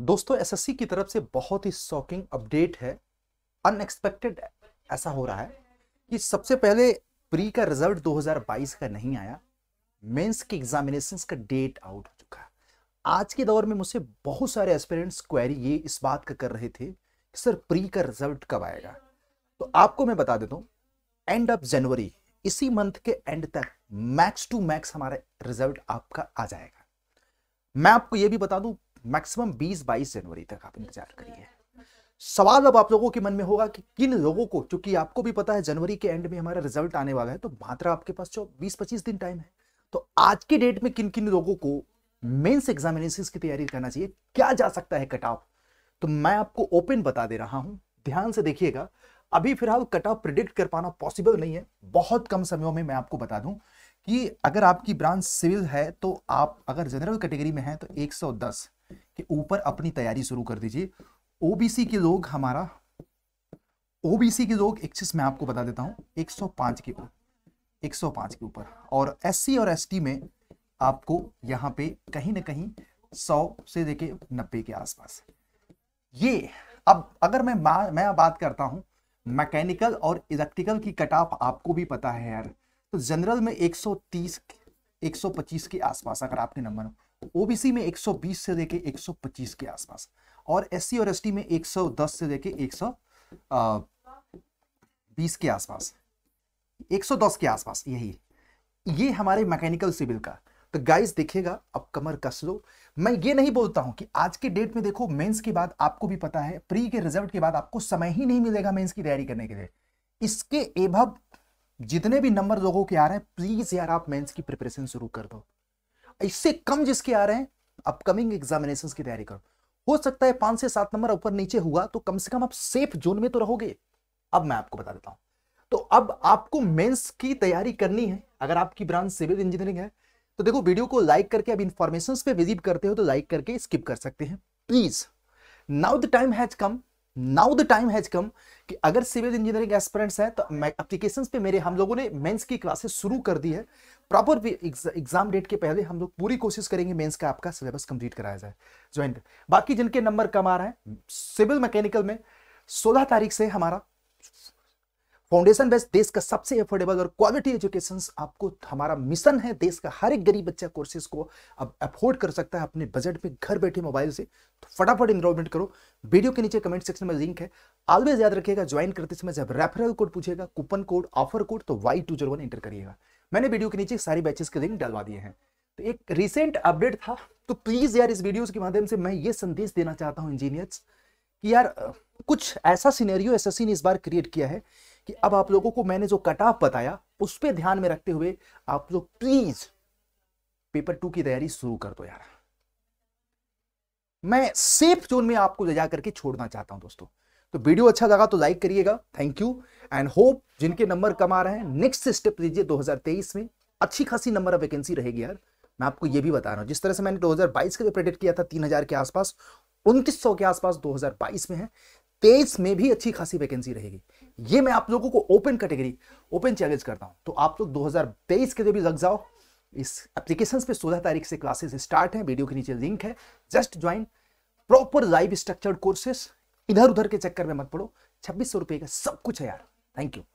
दोस्तों एसएससी की तरफ से बहुत ही शॉकिंग अपडेट है अनएक्सपेक्टेड ऐसा हो रहा है कि सबसे पहले प्री का रिजल्ट 2022 का नहीं आया मेंस के एग्जामिनेशन का डेट आउट हो चुका है आज के दौर में मुझसे बहुत सारे एस्पिरेंट्स क्वेरी ये इस बात का कर रहे थे कि सर प्री का रिजल्ट कब आएगा तो आपको मैं बता देता हूँ एंड ऑफ जनवरी इसी मंथ के एंड तक मैक्स टू मैक्स हमारा रिजल्ट आपका आ जाएगा मैं आपको यह भी बता दूं मैक्सिमम 20-22 जनवरी तक आप इंतजार करिए सवाल अब आप लोगों के मन में होगा कि किन लोगों को क्योंकि आपको भी पता है जनवरी के एंड में हमारा रिजल्ट आने वाला है तो मात्र आपके पास जो 20-25 दिन टाइम है तो आज की डेट में किन किन लोगों को मेंस एग्जामिनेशन की तैयारी करना चाहिए क्या जा सकता है कट ऑफ तो मैं आपको ओपन बता दे रहा हूं ध्यान से देखिएगा अभी फिलहाल कट ऑफ प्रिडिक्ट कर पाना पॉसिबल नहीं है बहुत कम समयों में मैं आपको बता दूं कि अगर आपकी ब्रांच सिविल है तो आप अगर जनरल कैटेगरी में हैं तो 110 के ऊपर अपनी तैयारी शुरू कर दीजिए ओबीसी के लोग हमारा ओबीसी के लोग एक्सिस मैं आपको बता देता हूँ 105 के ऊपर 105 के ऊपर और एससी और एसटी में आपको यहाँ पे कहीं ना कहीं 100 से देखे 90 के आसपास ये अब अगर मैं मैं बात करता हूँ मैकेनिकल और इलेक्ट्रिकल की कट ऑफ आपको भी पता है यार तो जनरल में 130 125 के आसपास अगर आपके नंबर ओबीसी में 120 से देके 125 के आसपास और एससी और एसटी में 110 से देके 120 के आसपास 110 के आसपास यही ये हमारे मैकेनिकल सिविल का तो गाइस देखिएगा अब कमर कस लो मैं ये नहीं बोलता हूं कि आज के डेट में देखो मेंस के बाद आपको भी पता है प्री के रिजल्ट के बाद आपको समय ही नहीं मिलेगा मेंस की तैयारी करने के लिए इसके एभव जितने भी नंबर लोगों के आ रहे हैं प्लीज यार आप मेंस की प्रिपरेशन शुरू कर दो इससे कम जिसके आ रहे हैं अपकमिंग एग्जामिनेशन की तैयारी करो हो सकता है पांच से सात नंबर ऊपर नीचे हुआ तो कम से कम आप सेफ जोन में तो रहोगे अब मैं आपको बता देता हूं तो अब आपको मेंस की तैयारी करनी है अगर आपकी ब्रांच सिविल इंजीनियरिंग है तो देखो वीडियो को लाइक करके अब इंफॉर्मेशन पे विजिट करते हो तो लाइक करके स्किप कर सकते हैं please now the time has come now the time has come कि अगर सिविल इंजीनियरिंग एस्पिरेंट्स हैं तो एप्लीकेशंस पे मेरे हम लोगों ने मेंस की क्लासेस शुरू कर दी है प्रॉपर एग्जाम डेट के पहले हम लोग पूरी कोशिश करेंगे मेंस का आपका सिलेबस कंप्लीट कराया जाए ज्वाइन बाकी जिनके नंबर कम आ रहे हैं सिविल मैकेनिकल में सोलह तारीख से हमारा फाउंडेशन बेस्ट देश का सबसे अफोर्डेबल और क्वालिटी एजुकेशन आपको हमारा मिशन है देश का हर एक गरीब बच्चा कोर्सेज को अब अफोर्ड कर सकता है अपने बजट में घर बैठे मोबाइल से तो फटाफट इनरोलमेंट करो वीडियो के नीचे कमेंट सेक्शन में लिंक है ऑलवेज याद रखिएगा ज्वाइन करते समय जब रेफरल कोड पूछेगा कूपन कोड ऑफर कोड तो वाई टू जीरो एंटर करिएगा मैंने वीडियो के नीचे सारी बैचेस के लिंक डालवा दिए हैं तो एक रिसेंट अपडेट था तो प्लीज यार इस वीडियो के माध्यम से मैं ये संदेश देना चाहता हूँ इंजीनियर्स कि यार कुछ ऐसा सिनेरियो एस ने इस बार क्रिएट किया है कि अब आप लोगों को मैंने जो कट ऑफ बताया उस पर ध्यान में रखते हुए आप लोग प्लीज पेपर टू की तैयारी शुरू कर दो यार मैं सेफ जोन में आपको ले जाकर के छोड़ना चाहता हूं दोस्तों तो वीडियो अच्छा लगा तो लाइक करिएगा थैंक यू एंड होप जिनके नंबर कम आ रहे हैं नेक्स्ट स्टेप लीजिए 2023 में अच्छी खासी नंबर ऑफ वैकेंसी रहेगी यार मैं आपको ये भी बता रहा हूं जिस तरह से मैंने 2022 के लिए प्रेडिक्ट किया था 3000 के आसपास 2900 के आसपास 2022 में है तेईस में भी अच्छी खासी वैकेंसी रहेगी ये मैं आप लोगों को ओपन कैटेगरी ओपन चैलेंज करता हूं तो आप लोग तेईस के जो भी लग जाओ इस एप्लीकेशन पे 16 तारीख से क्लासेस स्टार्ट हैं वीडियो के नीचे लिंक है just join proper live structured courses इधर उधर के चक्कर में मत पड़ो छब्बीस सौ रुपए का सब कुछ है यार थैंक यू